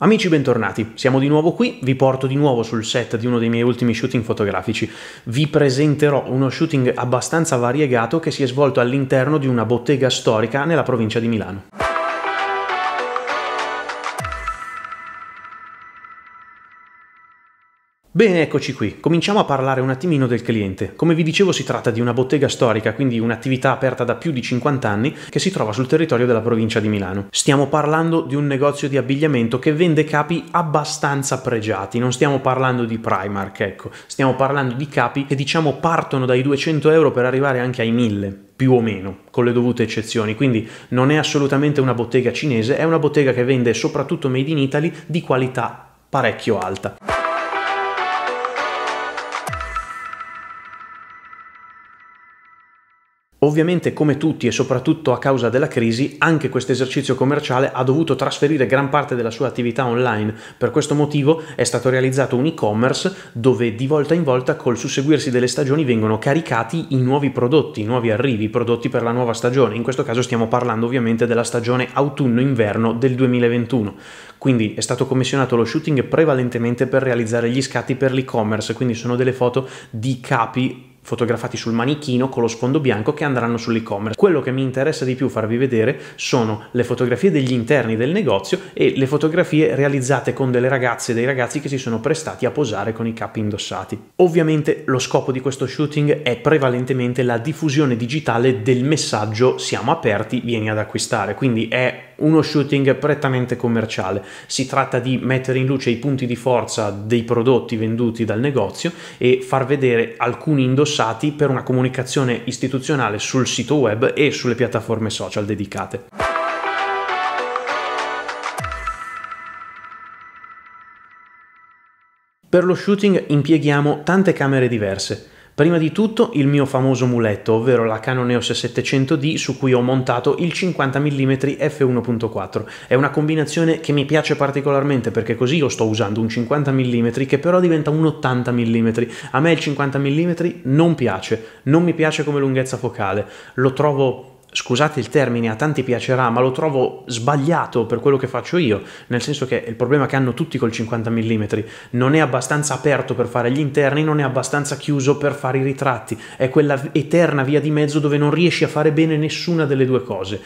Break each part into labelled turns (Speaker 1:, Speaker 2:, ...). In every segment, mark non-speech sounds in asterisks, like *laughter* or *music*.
Speaker 1: Amici bentornati, siamo di nuovo qui, vi porto di nuovo sul set di uno dei miei ultimi shooting fotografici. Vi presenterò uno shooting abbastanza variegato che si è svolto all'interno di una bottega storica nella provincia di Milano. Bene, eccoci qui. Cominciamo a parlare un attimino del cliente. Come vi dicevo si tratta di una bottega storica, quindi un'attività aperta da più di 50 anni che si trova sul territorio della provincia di Milano. Stiamo parlando di un negozio di abbigliamento che vende capi abbastanza pregiati, non stiamo parlando di Primark, ecco, stiamo parlando di capi che diciamo partono dai 200 euro per arrivare anche ai 1000 più o meno, con le dovute eccezioni, quindi non è assolutamente una bottega cinese, è una bottega che vende soprattutto made in Italy di qualità parecchio alta. Ovviamente come tutti e soprattutto a causa della crisi, anche questo esercizio commerciale ha dovuto trasferire gran parte della sua attività online. Per questo motivo è stato realizzato un e-commerce dove di volta in volta col susseguirsi delle stagioni vengono caricati i nuovi prodotti, i nuovi arrivi, i prodotti per la nuova stagione. In questo caso stiamo parlando ovviamente della stagione autunno-inverno del 2021. Quindi è stato commissionato lo shooting prevalentemente per realizzare gli scatti per l'e-commerce, quindi sono delle foto di capi fotografati sul manichino con lo sfondo bianco che andranno sull'e-commerce. Quello che mi interessa di più farvi vedere sono le fotografie degli interni del negozio e le fotografie realizzate con delle ragazze e dei ragazzi che si sono prestati a posare con i capi indossati. Ovviamente lo scopo di questo shooting è prevalentemente la diffusione digitale del messaggio siamo aperti, vieni ad acquistare, quindi è uno shooting prettamente commerciale. Si tratta di mettere in luce i punti di forza dei prodotti venduti dal negozio e far vedere alcuni indossati per una comunicazione istituzionale sul sito web e sulle piattaforme social dedicate. Per lo shooting impieghiamo tante camere diverse. Prima di tutto il mio famoso muletto, ovvero la Canon EOS 700D su cui ho montato il 50 mm f1.4. È una combinazione che mi piace particolarmente perché così io sto usando un 50 mm che però diventa un 80 mm. A me il 50 mm non piace, non mi piace come lunghezza focale, lo trovo scusate il termine, a tanti piacerà, ma lo trovo sbagliato per quello che faccio io, nel senso che il problema che hanno tutti col 50 mm non è abbastanza aperto per fare gli interni, non è abbastanza chiuso per fare i ritratti, è quella eterna via di mezzo dove non riesci a fare bene nessuna delle due cose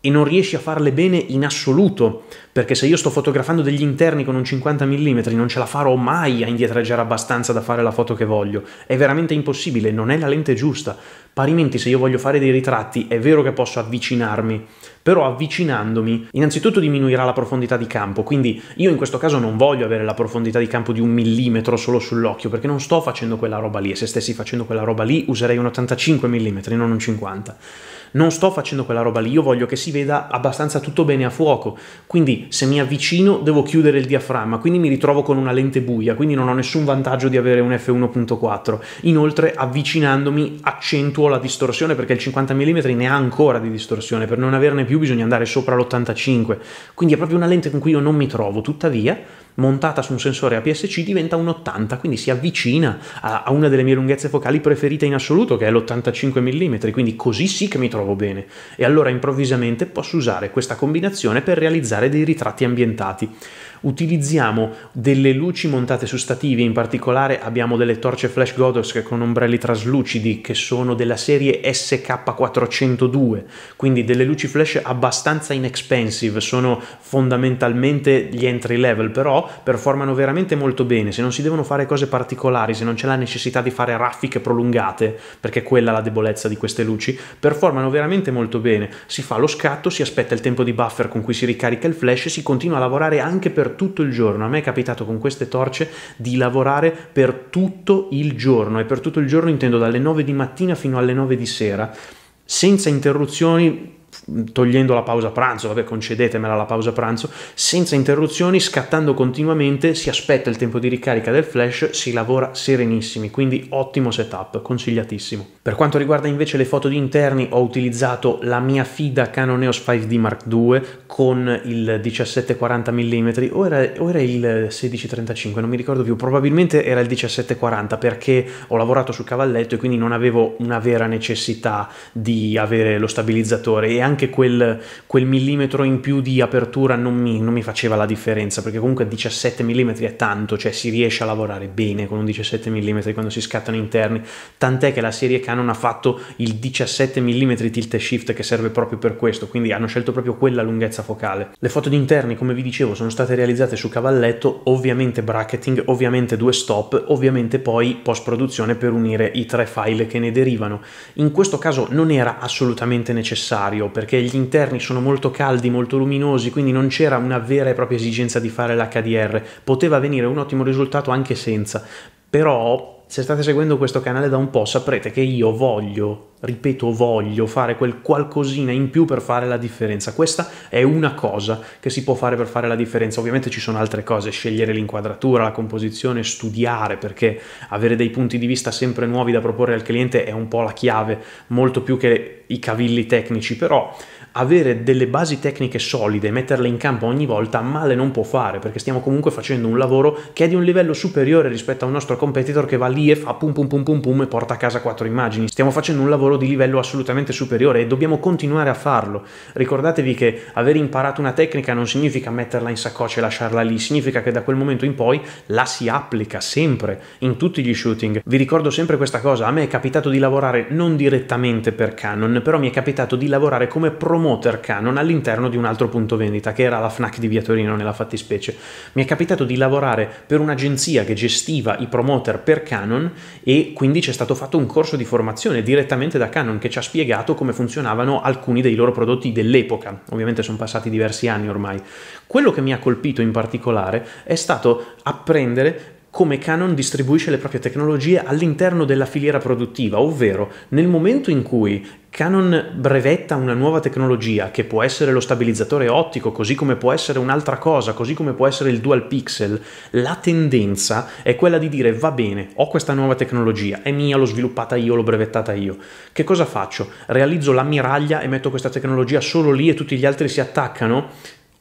Speaker 1: e non riesci a farle bene in assoluto, perché se io sto fotografando degli interni con un 50 mm non ce la farò mai a indietreggiare abbastanza da fare la foto che voglio, è veramente impossibile, non è la lente giusta. Parimenti se io voglio fare dei ritratti è vero che posso avvicinarmi, però avvicinandomi innanzitutto diminuirà la profondità di campo, quindi io in questo caso non voglio avere la profondità di campo di un millimetro solo sull'occhio, perché non sto facendo quella roba lì e se stessi facendo quella roba lì userei un 85 mm, non un 50 non sto facendo quella roba lì, io voglio che si veda abbastanza tutto bene a fuoco, quindi se mi avvicino devo chiudere il diaframma, quindi mi ritrovo con una lente buia, quindi non ho nessun vantaggio di avere un f1.4. Inoltre avvicinandomi accentuo la distorsione perché il 50 mm ne ha ancora di distorsione, per non averne più bisogna andare sopra l'85, quindi è proprio una lente con cui io non mi trovo, tuttavia montata su un sensore APS-C diventa un 80, quindi si avvicina a, a una delle mie lunghezze focali preferite in assoluto, che è l'85 mm, quindi così sì che mi trovo bene. E allora improvvisamente posso usare questa combinazione per realizzare dei ritratti ambientati utilizziamo delle luci montate su stativi, in particolare abbiamo delle torce flash Godox con ombrelli traslucidi che sono della serie SK402, quindi delle luci flash abbastanza inexpensive, sono fondamentalmente gli entry level, però performano veramente molto bene, se non si devono fare cose particolari, se non c'è la necessità di fare raffiche prolungate, perché quella è la debolezza di queste luci, performano veramente molto bene, si fa lo scatto, si aspetta il tempo di buffer con cui si ricarica il flash, e si continua a lavorare anche per per tutto il giorno. A me è capitato con queste torce di lavorare per tutto il giorno e per tutto il giorno intendo dalle 9 di mattina fino alle 9 di sera senza interruzioni togliendo la pausa pranzo, vabbè concedetemela la pausa pranzo, senza interruzioni, scattando continuamente, si aspetta il tempo di ricarica del flash, si lavora serenissimi, quindi ottimo setup, consigliatissimo. Per quanto riguarda invece le foto di interni, ho utilizzato la mia fida Canon EOS 5D Mark II con il 1740 mm, o era, o era il 1635, non mi ricordo più, probabilmente era il 1740 perché ho lavorato sul cavalletto e quindi non avevo una vera necessità di avere lo stabilizzatore e anche anche quel, quel millimetro in più di apertura non mi, non mi, faceva la differenza, perché comunque 17 mm è tanto, cioè si riesce a lavorare bene con un 17 mm quando si scattano interni, tant'è che la serie Canon ha fatto il 17 mm tilt e shift che serve proprio per questo, quindi hanno scelto proprio quella lunghezza focale. Le foto di interni, come vi dicevo, sono state realizzate su cavalletto, ovviamente bracketing, ovviamente due stop, ovviamente poi post-produzione per unire i tre file che ne derivano. In questo caso non era assolutamente necessario perché perché gli interni sono molto caldi, molto luminosi, quindi non c'era una vera e propria esigenza di fare l'HDR. Poteva venire un ottimo risultato anche senza, però se state seguendo questo canale da un po' saprete che io voglio, ripeto voglio, fare quel qualcosina in più per fare la differenza. Questa è una cosa che si può fare per fare la differenza. Ovviamente ci sono altre cose, scegliere l'inquadratura, la composizione, studiare, perché avere dei punti di vista sempre nuovi da proporre al cliente è un po' la chiave, molto più che i cavilli tecnici, però avere delle basi tecniche solide e metterle in campo ogni volta male non può fare, perché stiamo comunque facendo un lavoro che è di un livello superiore rispetto a un nostro competitor che va lì e fa pum pum pum pum pum e porta a casa quattro immagini. Stiamo facendo un lavoro di livello assolutamente superiore e dobbiamo continuare a farlo. Ricordatevi che aver imparato una tecnica non significa metterla in saccoccia e lasciarla lì, significa che da quel momento in poi la si applica sempre in tutti gli shooting. Vi ricordo sempre questa cosa, a me è capitato di lavorare non direttamente per Canon, però mi è capitato di lavorare come promotore Motor Canon all'interno di un altro punto vendita, che era la FNAC di Via Torino nella fattispecie. Mi è capitato di lavorare per un'agenzia che gestiva i promoter per Canon e quindi c'è stato fatto un corso di formazione direttamente da Canon che ci ha spiegato come funzionavano alcuni dei loro prodotti dell'epoca. Ovviamente sono passati diversi anni ormai. Quello che mi ha colpito in particolare è stato apprendere come Canon distribuisce le proprie tecnologie all'interno della filiera produttiva, ovvero nel momento in cui Canon brevetta una nuova tecnologia, che può essere lo stabilizzatore ottico, così come può essere un'altra cosa, così come può essere il dual pixel, la tendenza è quella di dire va bene, ho questa nuova tecnologia, è mia, l'ho sviluppata io, l'ho brevettata io. Che cosa faccio? Realizzo l'ammiraglia e metto questa tecnologia solo lì e tutti gli altri si attaccano?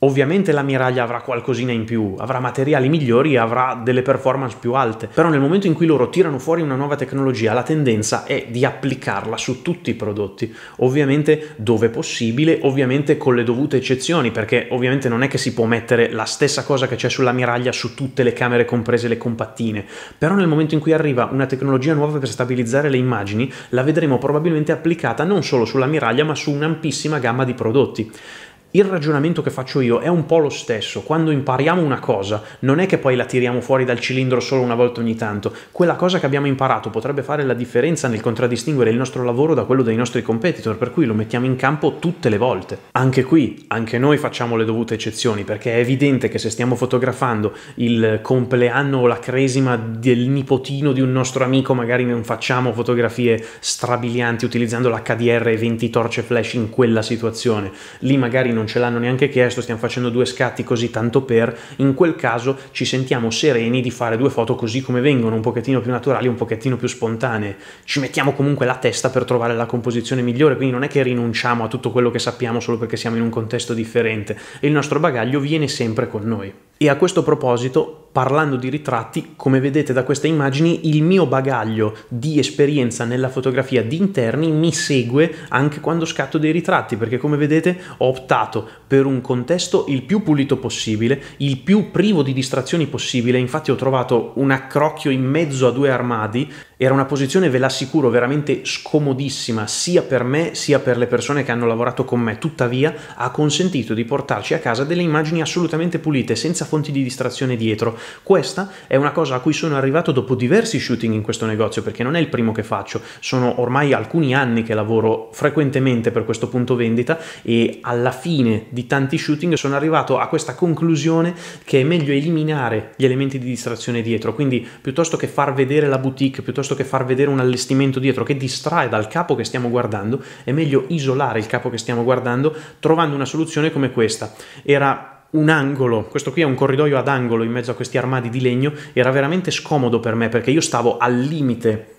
Speaker 1: Ovviamente l'ammiraglia avrà qualcosina in più, avrà materiali migliori e avrà delle performance più alte, però nel momento in cui loro tirano fuori una nuova tecnologia la tendenza è di applicarla su tutti i prodotti, ovviamente dove possibile, ovviamente con le dovute eccezioni, perché ovviamente non è che si può mettere la stessa cosa che c'è sull'ammiraglia su tutte le camere comprese le compattine, però nel momento in cui arriva una tecnologia nuova per stabilizzare le immagini la vedremo probabilmente applicata non solo sull'ammiraglia ma su un'ampissima gamma di prodotti. Il ragionamento che faccio io è un po' lo stesso, quando impariamo una cosa non è che poi la tiriamo fuori dal cilindro solo una volta ogni tanto, quella cosa che abbiamo imparato potrebbe fare la differenza nel contraddistinguere il nostro lavoro da quello dei nostri competitor, per cui lo mettiamo in campo tutte le volte. Anche qui, anche noi facciamo le dovute eccezioni, perché è evidente che se stiamo fotografando il compleanno o la cresima del nipotino di un nostro amico, magari non facciamo fotografie strabilianti utilizzando l'HDR e 20 torce flash in quella situazione, lì magari non ce l'hanno neanche chiesto, stiamo facendo due scatti così tanto per, in quel caso ci sentiamo sereni di fare due foto così come vengono, un pochettino più naturali, un pochettino più spontanee. Ci mettiamo comunque la testa per trovare la composizione migliore, quindi non è che rinunciamo a tutto quello che sappiamo solo perché siamo in un contesto differente il nostro bagaglio viene sempre con noi. E a questo proposito, parlando di ritratti, come vedete da queste immagini, il mio bagaglio di esperienza nella fotografia di interni mi segue anche quando scatto dei ritratti, perché come vedete ho optato per un contesto il più pulito possibile, il più privo di distrazioni possibile, infatti ho trovato un accrocchio in mezzo a due armadi era una posizione, ve l'assicuro, veramente scomodissima sia per me sia per le persone che hanno lavorato con me, tuttavia ha consentito di portarci a casa delle immagini assolutamente pulite, senza fonti di distrazione dietro. Questa è una cosa a cui sono arrivato dopo diversi shooting in questo negozio, perché non è il primo che faccio, sono ormai alcuni anni che lavoro frequentemente per questo punto vendita e alla fine di tanti shooting sono arrivato a questa conclusione che è meglio eliminare gli elementi di distrazione dietro, quindi piuttosto che far vedere la boutique, piuttosto piuttosto che far vedere un allestimento dietro che distrae dal capo che stiamo guardando, è meglio isolare il capo che stiamo guardando trovando una soluzione come questa. Era un angolo, questo qui è un corridoio ad angolo in mezzo a questi armadi di legno, era veramente scomodo per me perché io stavo al limite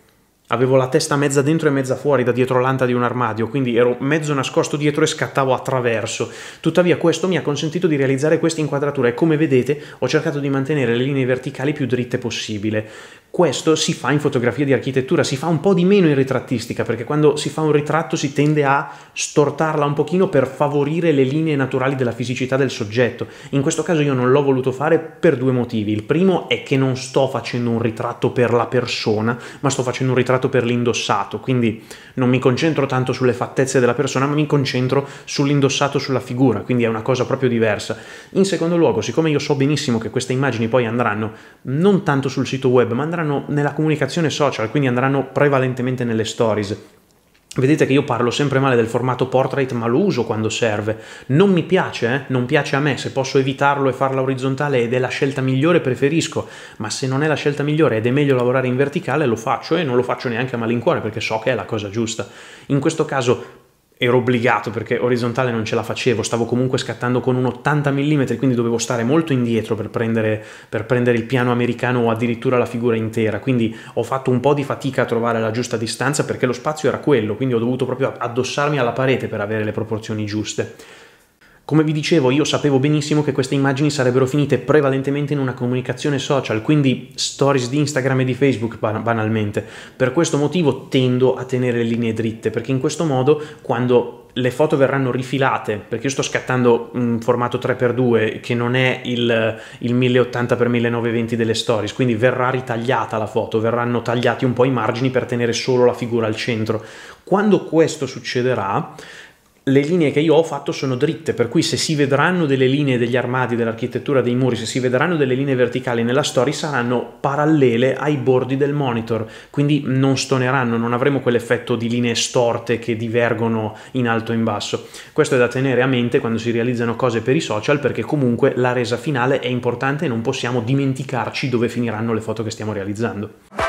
Speaker 1: avevo la testa mezza dentro e mezza fuori da dietro l'anta di un armadio, quindi ero mezzo nascosto dietro e scattavo attraverso. Tuttavia questo mi ha consentito di realizzare questa inquadratura e come vedete ho cercato di mantenere le linee verticali più dritte possibile. Questo si fa in fotografia di architettura, si fa un po' di meno in ritrattistica, perché quando si fa un ritratto si tende a stortarla un pochino per favorire le linee naturali della fisicità del soggetto. In questo caso io non l'ho voluto fare per due motivi. Il primo è che non sto facendo un ritratto per la persona, ma sto facendo un ritratto preparato per l'indossato, quindi non mi concentro tanto sulle fattezze della persona, ma mi concentro sull'indossato, sulla figura, quindi è una cosa proprio diversa. In secondo luogo, siccome io so benissimo che queste immagini poi andranno non tanto sul sito web, ma andranno nella comunicazione social, quindi andranno prevalentemente nelle stories Vedete che io parlo sempre male del formato portrait, ma lo uso quando serve. Non mi piace, eh? non piace a me, se posso evitarlo e farla orizzontale ed è la scelta migliore preferisco, ma se non è la scelta migliore ed è meglio lavorare in verticale lo faccio e non lo faccio neanche a malincuore perché so che è la cosa giusta. In questo caso ero obbligato perché orizzontale non ce la facevo, stavo comunque scattando con un 80 mm, quindi dovevo stare molto indietro per prendere, per prendere, il piano americano o addirittura la figura intera, quindi ho fatto un po' di fatica a trovare la giusta distanza perché lo spazio era quello, quindi ho dovuto proprio addossarmi alla parete per avere le proporzioni giuste. Come vi dicevo, io sapevo benissimo che queste immagini sarebbero finite prevalentemente in una comunicazione social, quindi stories di Instagram e di Facebook banalmente. Per questo motivo tendo a tenere le linee dritte, perché in questo modo quando le foto verranno rifilate, perché io sto scattando un formato 3x2 che non è il, il 1080x1920 delle stories, quindi verrà ritagliata la foto, verranno tagliati un po' i margini per tenere solo la figura al centro. Quando questo succederà, le linee che io ho fatto sono dritte, per cui se si vedranno delle linee degli armadi, dell'architettura dei muri, se si vedranno delle linee verticali nella story saranno parallele ai bordi del monitor, quindi non stoneranno, non avremo quell'effetto di linee storte che divergono in alto e in basso. Questo è da tenere a mente quando si realizzano cose per i social perché comunque la resa finale è importante e non possiamo dimenticarci dove finiranno le foto che stiamo realizzando.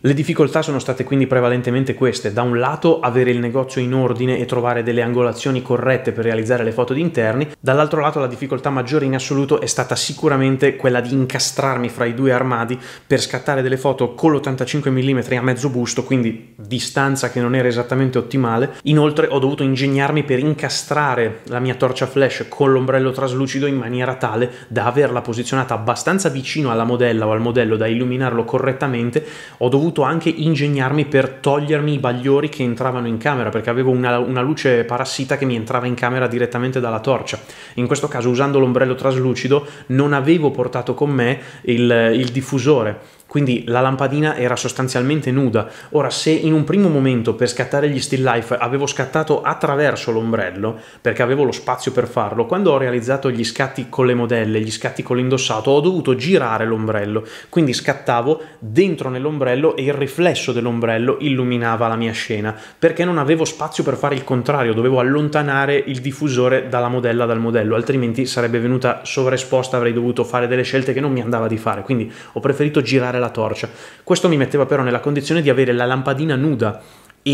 Speaker 1: Le difficoltà sono state quindi prevalentemente queste, da un lato avere il negozio in ordine e trovare delle angolazioni corrette per realizzare le foto di interni, dall'altro lato la difficoltà maggiore in assoluto è stata sicuramente quella di incastrarmi fra i due armadi per scattare delle foto con l'85 mm a mezzo busto, quindi distanza che non era esattamente ottimale. Inoltre ho dovuto ingegnarmi per incastrare la mia torcia flash con l'ombrello traslucido in maniera tale da averla posizionata abbastanza vicino alla modella o al modello da illuminarlo correttamente. Ho dovuto dovuto anche ingegnarmi per togliermi i bagliori che entravano in camera perché avevo una, una luce parassita che mi entrava in camera direttamente dalla torcia. In questo caso usando l'ombrello traslucido non avevo portato con me il, il diffusore quindi la lampadina era sostanzialmente nuda. Ora, se in un primo momento per scattare gli still life avevo scattato attraverso l'ombrello, perché avevo lo spazio per farlo, quando ho realizzato gli scatti con le modelle, gli scatti con l'indossato, ho dovuto girare l'ombrello, quindi scattavo dentro nell'ombrello e il riflesso dell'ombrello illuminava la mia scena, perché non avevo spazio per fare il contrario, dovevo allontanare il diffusore dalla modella dal modello, altrimenti sarebbe venuta sovraesposta, avrei dovuto fare delle scelte che non mi andava di fare, quindi ho preferito girare la torcia. Questo mi metteva però nella condizione di avere la lampadina nuda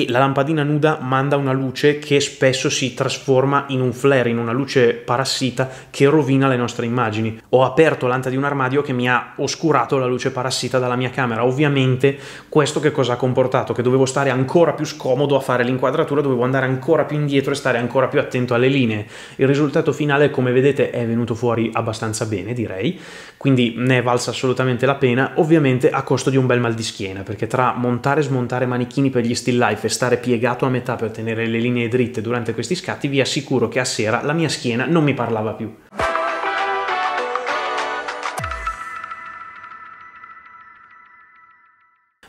Speaker 1: e la lampadina nuda manda una luce che spesso si trasforma in un flare, in una luce parassita che rovina le nostre immagini. Ho aperto l'anta di un armadio che mi ha oscurato la luce parassita dalla mia camera. Ovviamente questo che cosa ha comportato? Che dovevo stare ancora più scomodo a fare l'inquadratura, dovevo andare ancora più indietro e stare ancora più attento alle linee. Il risultato finale, come vedete, è venuto fuori abbastanza bene, direi, quindi ne è valsa assolutamente la pena, ovviamente a costo di un bel mal di schiena, perché tra montare e smontare manichini per gli still life e stare piegato a metà per tenere le linee dritte durante questi scatti, vi assicuro che a sera la mia schiena non mi parlava più.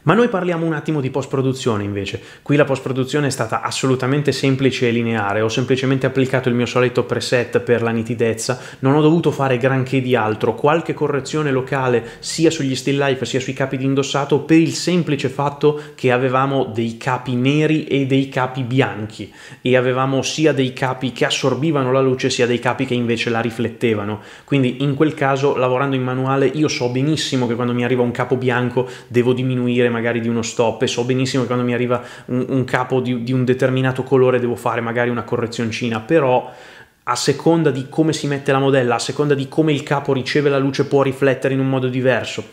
Speaker 1: Ma noi parliamo un attimo di post-produzione invece. Qui la post-produzione è stata assolutamente semplice e lineare, ho semplicemente applicato il mio solito preset per la nitidezza, non ho dovuto fare granché di altro, qualche correzione locale sia sugli still life sia sui capi di indossato per il semplice fatto che avevamo dei capi neri e dei capi bianchi e avevamo sia dei capi che assorbivano la luce sia dei capi che invece la riflettevano. Quindi in quel caso lavorando in manuale io so benissimo che quando mi arriva un capo bianco devo diminuire magari di uno stop e so benissimo che quando mi arriva un, un capo di, di un determinato colore devo fare magari una correzioncina, però a seconda di come si mette la modella, a seconda di come il capo riceve la luce può riflettere in un modo diverso.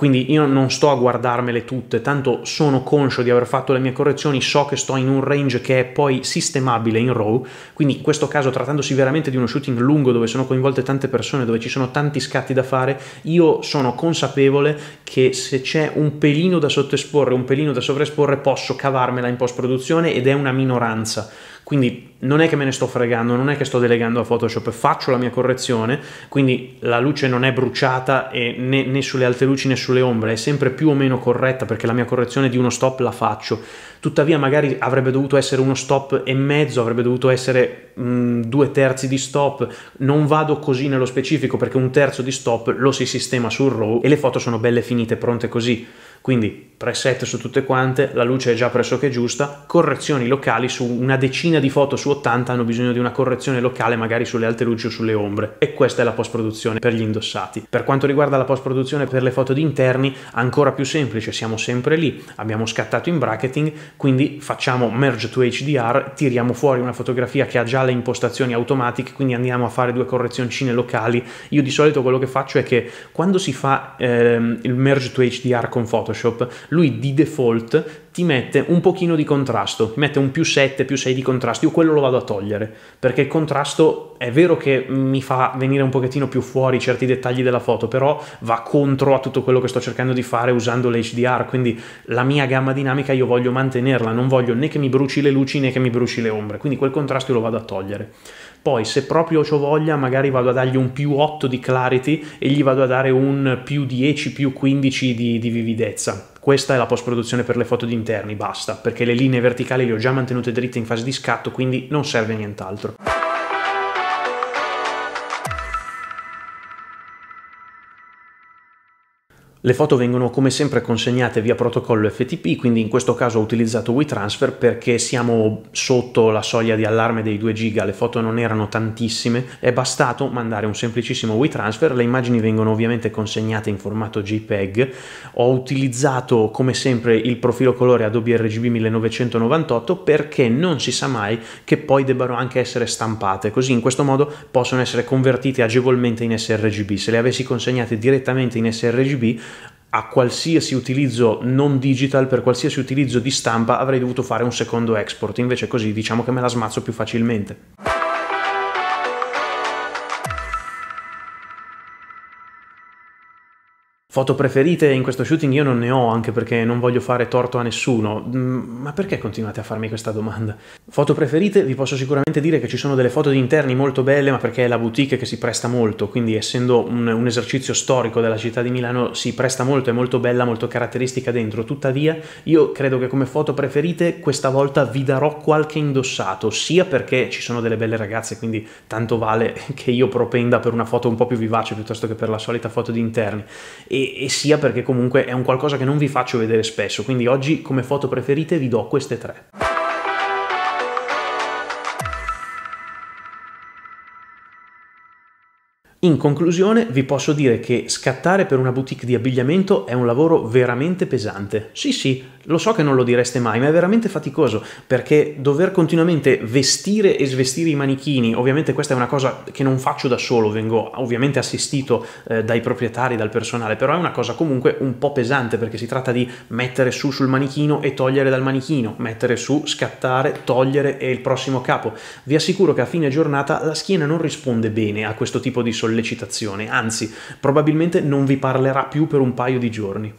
Speaker 1: Quindi io non sto a guardarmele tutte, tanto sono conscio di aver fatto le mie correzioni, so che sto in un range che è poi sistemabile in RAW, quindi in questo caso trattandosi veramente di uno shooting lungo dove sono coinvolte tante persone, dove ci sono tanti scatti da fare, io sono consapevole che se c'è un pelino da sottesporre, un pelino da sovraesporre, posso cavarmela in post-produzione ed è una minoranza quindi non è che me ne sto fregando, non è che sto delegando a Photoshop, faccio la mia correzione, quindi la luce non è bruciata né, né, sulle alte luci né sulle ombre, è sempre più o meno corretta perché la mia correzione di uno stop la faccio. Tuttavia magari avrebbe dovuto essere uno stop e mezzo, avrebbe dovuto essere mh, mm, due terzi di stop, non vado così nello specifico perché un terzo di stop lo si sistema sul RAW e le foto sono belle finite, pronte così. Quindi preset su tutte quante, la luce è già pressoché giusta, correzioni locali su una decina di foto su 80 hanno bisogno di una correzione locale magari sulle alte luci o sulle ombre e questa è la post produzione per gli indossati. Per quanto riguarda la post produzione per le foto di interni, ancora più semplice, siamo sempre lì, abbiamo scattato in bracketing, quindi facciamo merge to HDR, tiriamo fuori una fotografia che ha già le impostazioni automatiche, quindi andiamo a fare due correzioncine locali. Io di solito quello che faccio è che quando si fa ehm, il merge to HDR con Photoshop, lui di default ti mette un pochino di contrasto, ti mette un più 7, più 6 di contrasto, io quello lo vado a togliere, perché il contrasto è vero che mi fa venire un pochettino più fuori certi dettagli della foto, però va contro a tutto quello che sto cercando di fare usando l'HDR, quindi la mia gamma dinamica io voglio mantenerla, non voglio né che mi bruci le luci né che mi bruci le ombre, quindi quel contrasto io lo vado a togliere. Poi se proprio ho voglia magari vado a dargli un più 8 di clarity e gli vado a dare un più 10, più 15 di, di vividezza questa è la post produzione per le foto di interni, basta, perché le linee verticali le ho già mantenute dritte in fase di scatto, quindi non serve nient'altro. Le foto vengono come sempre consegnate via protocollo FTP, quindi in questo caso ho utilizzato WeTransfer perché siamo sotto la soglia di allarme dei 2 giga, le foto non erano tantissime, è bastato mandare un semplicissimo WeTransfer, le immagini vengono ovviamente consegnate in formato JPEG, ho utilizzato come sempre il profilo colore Adobe RGB 1998 perché non si sa mai che poi debbano anche essere stampate, così in questo modo possono essere convertite agevolmente in sRGB, se le avessi consegnate direttamente in sRGB a qualsiasi utilizzo non digital, per qualsiasi utilizzo di stampa avrei dovuto fare un secondo export, invece così diciamo che me la smazzo più facilmente. Foto preferite in questo shooting io non ne ho, anche perché non voglio fare torto a nessuno. Mm, ma perché continuate a farmi questa domanda? Foto preferite vi posso sicuramente dire che ci sono delle foto di interni molto belle, ma perché è la boutique che si presta molto, quindi essendo un, un esercizio storico della città di Milano si presta molto, è molto bella, molto caratteristica dentro. Tuttavia io credo che come foto preferite questa volta vi darò qualche indossato, sia perché ci sono delle belle ragazze, quindi tanto vale *laughs* che io propenda per una foto un po' più vivace piuttosto che per la solita foto di interni. E e, sia perché comunque è un qualcosa che non vi faccio vedere spesso, quindi oggi come foto preferite vi do queste tre. In conclusione vi posso dire che scattare per una boutique di abbigliamento è un lavoro veramente pesante. Sì sì, lo so che non lo direste mai, ma è veramente faticoso perché dover continuamente vestire e svestire i manichini, ovviamente questa è una cosa che non faccio da solo, vengo ovviamente assistito eh, dai proprietari, dal personale, però è una cosa comunque un po' pesante perché si tratta di mettere su sul manichino e togliere dal manichino, mettere su, scattare, togliere e il prossimo capo. Vi assicuro che a fine giornata la schiena non risponde bene a questo tipo di sollecitazione sollecitazione, anzi probabilmente non vi parlerà più per un paio di giorni.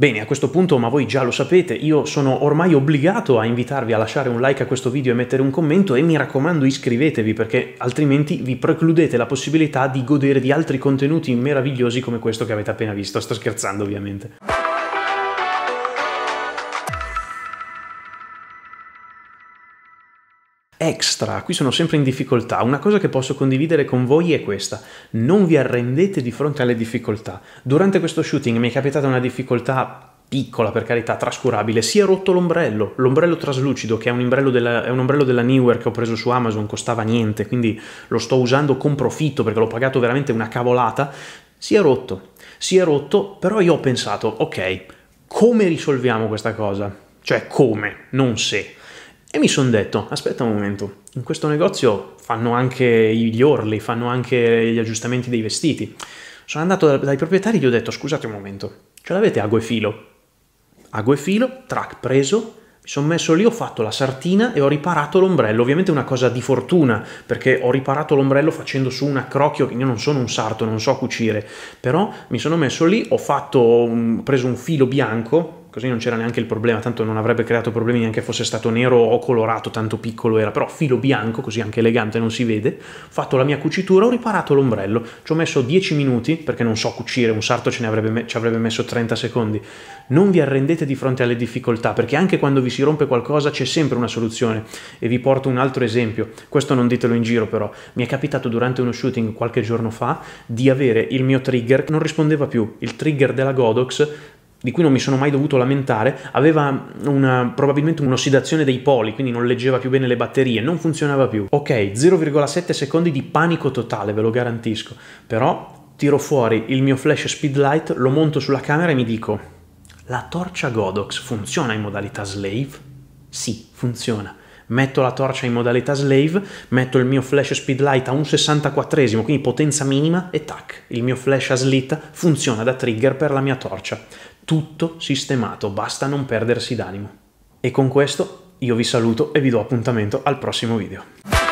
Speaker 1: Bene, a questo punto, ma voi già lo sapete, io sono ormai obbligato a invitarvi a lasciare un like a questo video e mettere un commento e mi raccomando iscrivetevi perché altrimenti vi precludete la possibilità di godere di altri contenuti meravigliosi come questo che avete appena visto. Sto scherzando ovviamente. extra, qui sono sempre in difficoltà, una cosa che posso condividere con voi è questa, non vi arrendete di fronte alle difficoltà. Durante questo shooting mi è capitata una difficoltà piccola per carità, trascurabile, si è rotto l'ombrello, l'ombrello traslucido che è un ombrello, della, è un ombrello della Newer che ho preso su Amazon, costava niente, quindi lo sto usando con profitto perché l'ho pagato veramente una cavolata, si è rotto, si è rotto, però io ho pensato, ok, come risolviamo questa cosa? Cioè come, non se e mi sono detto, aspetta un momento, in questo negozio fanno anche gli orli, fanno anche gli aggiustamenti dei vestiti. Sono andato dai proprietari e gli ho detto, scusate un momento, ce l'avete ago e filo? Ago e filo, track preso, mi sono messo lì, ho fatto la sartina e ho riparato l'ombrello. Ovviamente è una cosa di fortuna, perché ho riparato l'ombrello facendo su un accrocchio, che io non sono un sarto, non so cucire. Però mi sono messo lì, ho, un, ho preso un filo bianco, così non c'era neanche il problema, tanto non avrebbe creato problemi neanche fosse stato nero o colorato, tanto piccolo era, però filo bianco, così anche elegante non si vede, ho fatto la mia cucitura, ho riparato l'ombrello, ci ho messo 10 minuti, perché non so cucire, un sarto ce ne avrebbe, ci avrebbe messo 30 secondi, non vi arrendete di fronte alle difficoltà, perché anche quando vi si rompe qualcosa c'è sempre una soluzione, e vi porto un altro esempio, questo non ditelo in giro però, mi è capitato durante uno shooting qualche giorno fa di avere il mio trigger, non rispondeva più, il trigger della Godox di cui non mi sono mai dovuto lamentare, aveva una, probabilmente un'ossidazione dei poli, quindi non leggeva più bene le batterie, non funzionava più. Ok, 0,7 secondi di panico totale, ve lo garantisco, però tiro fuori il mio flash speedlight, lo monto sulla camera e mi dico, la torcia Godox funziona in modalità slave? Sì, funziona metto la torcia in modalità slave, metto il mio flash speedlight a un 64esimo, quindi potenza minima, e tac, il mio flash a slitta funziona da trigger per la mia torcia tutto sistemato, basta non perdersi d'animo. E con questo io vi saluto e vi do appuntamento al prossimo video.